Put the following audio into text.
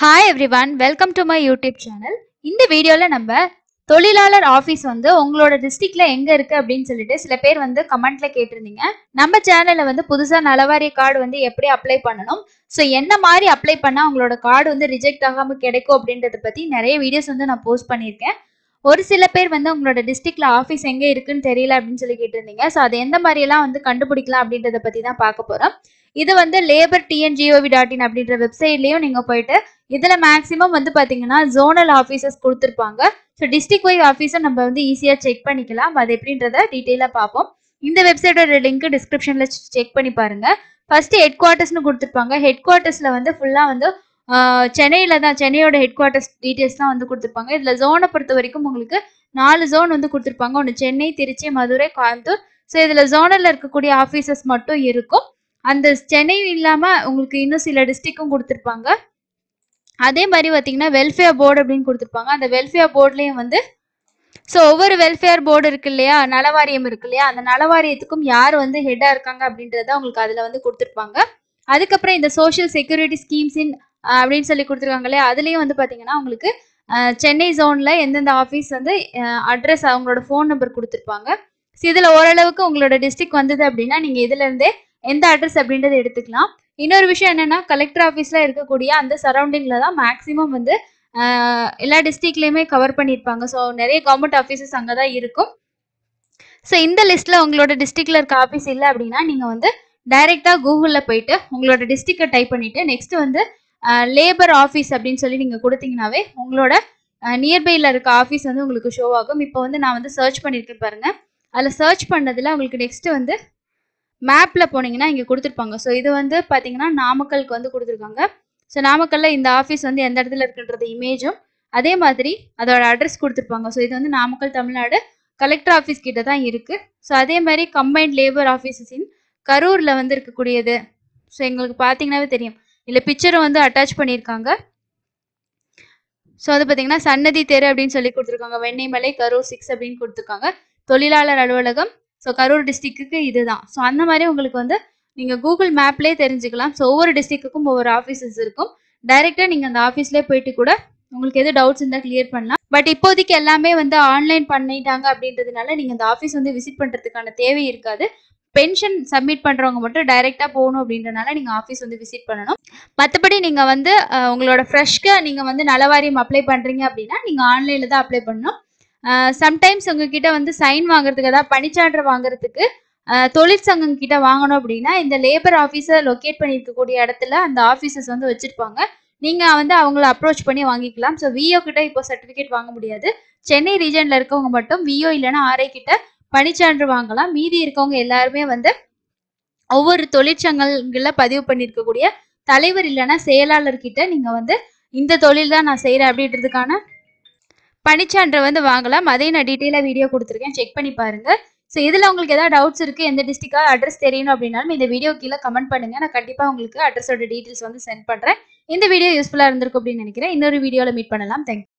hi everyone welcome to my YouTube channel இந்த வீடியோவில் நம்ம தொழிலாளர் ஆஃபீஸ் வந்து உங்களோட டிஸ்ட்ரிக்டில் எங்கே இருக்குது அப்படின்னு சொல்லிட்டு சில பேர் வந்து கமெண்ட்டில் கேட்டிருந்தீங்க நம்ம சேனலில் வந்து புதுசாக நலவாரிய கார்டு வந்து எப்படி அப்ளை பண்ணணும் ஸோ என்ன மாதிரி அப்ளை பண்ணால் உங்களோட கார்டு வந்து ரிஜெக்ட் ஆகாமல் கிடைக்கும் அப்படின்றத பற்றி நிறைய வீடியோஸ் வந்து நான் போஸ்ட் பண்ணியிருக்கேன் ஒரு சில பேர் வந்து உங்களோட டிஸ்ட்ரிக்ட்ல ஆஃபீஸ் எங்கே இருக்குன்னு தெரியல அப்படின்னு சொல்லி கேட்டிருந்தீங்க ஸோ அது எந்த மாதிரியெல்லாம் வந்து கண்டுபிடிக்கலாம் அப்படின்றத பற்றி தான் பார்க்க போகிறோம் இது வந்து லேபர் டிஎன்ஜிஓவி டாட் இன் அப்படின்ற வெப்சைட்லயும் நீங்க போயிட்டு இதுல மேக்சிமம் வந்து பாத்தீங்கன்னா ஜோனல் ஆபீசர்ஸ் கொடுத்துருப்பாங்க ஸோ டிஸ்ட்ரிக் வைஸ் ஆஃபீஸும் நம்ம வந்து ஈஸியாக செக் பண்ணிக்கலாம் அது எப்படின்றத டீட்டெயிலாக பார்ப்போம் இந்த வெப்சைட்டோட லிங்க் டிஸ்கிரிப்ஷனில் செக் பண்ணி பாருங்க ஃபர்ஸ்ட் ஹெட் குவார்ட்டர்ஸ்னு கொடுத்துருப்பாங்க ஹெட் குவார்ட்டர்ஸ்ல வந்து ஃபுல்லாக வந்து சென்னையில் தான் சென்னையோட ஹெட் குவார்ட்டர்ஸ் டீட்டெயில்ஸ் தான் வந்து கொடுத்துருப்பாங்க இதில் ஜோனை பொறுத்த வரைக்கும் உங்களுக்கு நாலு ஜோன் வந்து கொடுத்துருப்பாங்க ஒன்று சென்னை திருச்சி மதுரை கோயம்புத்தூர் ஸோ இதில் ஜோனில் இருக்கக்கூடிய ஆஃபீஸஸ் மட்டும் இருக்கும் அந்த சென்னை இல்லாமல் உங்களுக்கு இன்னும் சில டிஸ்ட்ரிக்கும் கொடுத்துருப்பாங்க அதே மாதிரி பார்த்தீங்கன்னா வெல்ஃபேர் போர்டு அப்படின்னு கொடுத்துருப்பாங்க அந்த வெல்ஃபேர் போர்ட்லேயும் வந்து ஸோ ஒவ்வொரு வெல்ஃபேர் போர்டு இருக்கு இல்லையா நலவாரியம் இருக்கு இல்லையா அந்த நலவாரியத்துக்கும் யார் வந்து ஹெட்டாக இருக்காங்க அப்படின்றத உங்களுக்கு அதில் வந்து கொடுத்துருப்பாங்க அதுக்கப்புறம் இந்த சோஷியல் செக்யூரிட்டி ஸ்கீம்ஸ் அப்படின்னு சொல்லி கொடுத்துருக்காங்க இல்லையா அதுலேயும் வந்து பார்த்தீங்கன்னா உங்களுக்கு சென்னை ஜோனில் எந்தெந்த ஆஃபீஸ் வந்து அட்ரஸ் அவங்களோட ஃபோன் நம்பர் கொடுத்துருப்பாங்க ஸோ இதில் ஓரளவுக்கு உங்களோட டிஸ்ட்ரிக் வந்தது அப்படின்னா நீங்கள் இதுலேருந்தே எந்த அட்ரஸ் அப்படின்றத எடுத்துக்கலாம் இன்னொரு விஷயம் என்னன்னா கலெக்டர் ஆஃபீஸில் இருக்கக்கூடிய அந்த சரௌண்டிங்கில் தான் மேக்ஸிமம் வந்து எல்லா டிஸ்ட்ரிக்ட்லேயுமே கவர் பண்ணியிருப்பாங்க ஸோ நிறைய கவர்மெண்ட் ஆஃபீஸஸ் அங்கே தான் இருக்கும் ஸோ இந்த லிஸ்ட்டில் உங்களோட டிஸ்ட்ரிக்டில் இருக்க ஆஃபீஸ் இல்லை அப்படின்னா நீங்கள் வந்து டைரெக்டாக கூகுளில் போயிட்டு உங்களோட டிஸ்ட்ரிக்டை டைப் பண்ணிவிட்டு நெக்ஸ்ட் வந்து லேபர் ஆஃபீஸ் அப்படின்னு சொல்லி நீங்கள் கொடுத்தீங்கனாவே உங்களோட நியர்பையில் இருக்க ஆஃபீஸ் வந்து உங்களுக்கு ஷோ ஆகும் இப்போ வந்து நான் வந்து சர்ச் பண்ணியிருக்கேன் பாருங்கள் அதில் சர்ச் பண்ணதில் உங்களுக்கு நெக்ஸ்ட்டு வந்து மேப்பில் போனீங்கன்னா இங்கே கொடுத்துருப்பாங்க ஸோ இது வந்து பார்த்தீங்கன்னா நாமக்கலுக்கு வந்து கொடுத்துருக்காங்க ஸோ நாமக்கல்ல இந்த ஆஃபீஸ் வந்து எந்த இடத்துல இருக்குன்றது இமேஜும் அதே மாதிரி அதோட அட்ரஸ் கொடுத்துருப்பாங்க ஸோ இது வந்து நாமக்கல் தமிழ்நாடு கலெக்டர் ஆஃபீஸ் கிட்ட தான் இருக்குது ஸோ அதே மாதிரி கம்பைன்ட் லேபர் ஆஃபீஸஸ் இன் கரூரில் வந்து இருக்கக்கூடியது ஸோ எங்களுக்கு பார்த்தீங்கன்னாவே தெரியும் இல்லை பிக்சரும் வந்து அட்டாச் பண்ணியிருக்காங்க ஸோ அது பார்த்தீங்கன்னா சன்னதி தெரு அப்படின்னு சொல்லி கொடுத்துருக்காங்க வெண்ணெய்மலை கரூர் சிக்ஸ் அப்படின்னு கொடுத்துருக்காங்க தொழிலாளர் அலுவலகம் ஸோ கரூர் டிஸ்ட்ரிக்ட்டுக்கு இதுதான் ஸோ அந்த மாதிரி உங்களுக்கு வந்து நீங்கள் கூகுள் மேப்லேயே தெரிஞ்சுக்கலாம் ஸோ ஒவ்வொரு டிஸ்ட்ரிக்ட்டுக்கும் ஒவ்வொரு ஆஃபீஸஸ் இருக்கும் டைரெக்டாக நீங்கள் அந்த ஆஃபீஸ்லேயே போயிட்டு கூட உங்களுக்கு எது டவுட்ஸ் இருந்தால் கிளியர் பண்ணலாம் பட் இப்போதைக்கு எல்லாமே வந்து ஆன்லைன் பண்ணிட்டாங்க அப்படின்றதுனால நீங்கள் அந்த ஆஃபீஸ் வந்து விசிட் பண்ணுறதுக்கான தேவை இருக்காது பென்ஷன் சப்மிட் பண்ணுறவங்க மட்டும் டைரெக்டாக போகணும் அப்படின்றனால நீங்கள் ஆஃபீஸ் வந்து விசிட் பண்ணணும் மற்றபடி நீங்கள் வந்து உங்களோட ஃப்ரெஷ்க்கு நீங்கள் வந்து நலவாரியம் அப்ளை பண்ணுறீங்க அப்படின்னா நீங்கள் ஆன்லைனில் தான் அப்ளை பண்ணணும் சம்டைம்ஸ் உங்ககிட்ட வந்து சைன் வாங்குறதுக்கு அதாவது பணிச்சான்று வாங்குறதுக்கு தொழிற்சங்கம் கிட்ட வாங்கணும் அப்படின்னா இந்த லேபர் ஆஃபீஸை லொக்கேட் பண்ணியிருக்கக்கூடிய இடத்துல அந்த ஆஃபீஸர்ஸ் வந்து வச்சுருப்பாங்க நீங்கள் வந்து அவங்கள அப்ரோச் பண்ணி வாங்கிக்கலாம் ஸோ விஓ கிட்ட இப்போ சர்டிஃபிகேட் வாங்க முடியாது சென்னை ரீஜனில் இருக்கவங்க மட்டும் விஓ இல்லைன்னா ஆர்ஐ கிட்ட பணிச்சான்று வாங்கலாம் மீதி இருக்கவங்க எல்லாருமே வந்து ஒவ்வொரு தொழிற்சங்கங்களில் பதிவு பண்ணியிருக்கக்கூடிய தலைவர் இல்லைன்னா செயலாளர்கிட்ட நீங்கள் வந்து இந்த தொழில் தான் நான் செய்கிறேன் அப்படின்றதுக்கான பனிச்சான்றை வந்து வாங்கலாம் அதையும் நான் டீட்டெயிலாக வீடியோ கொடுத்துருக்கேன் செக் பண்ணி பாருங்க ஸோ இதில் உங்களுக்கு ஏதாவது டவுட்ஸ் இருக்குது எந்த டிஸ்ட்ரிக்டாக அட்ரஸ் தெரியணும் அப்படின்னாலும் இந்த வீடியோ கீழே கமெண்ட் பண்ணுங்கள் நான் கண்டிப்பாக உங்களுக்கு அட்ரஸோட டீட்டெயில்ஸ் வந்து சென்ட் பண்ணுறேன் இந்த வீடியோ யூஸ்ஃபுல்லாக இருந்திருக்கும் அப்படின்னு நினைக்கிறேன் இன்னொரு வீடியோவில் மீட் பண்ணலாம் தேங்க்யூ